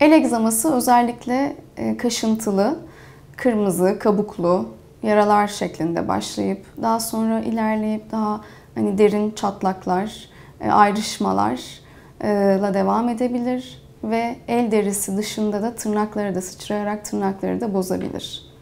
El egzaması özellikle e, kaşıntılı, kırmızı, kabuklu yaralar şeklinde başlayıp daha sonra ilerleyip daha hani derin çatlaklar, e, ayrışmalarla e, devam edebilir ve el derisi dışında da tırnaklara da sıçrayarak tırnakları da bozabilir.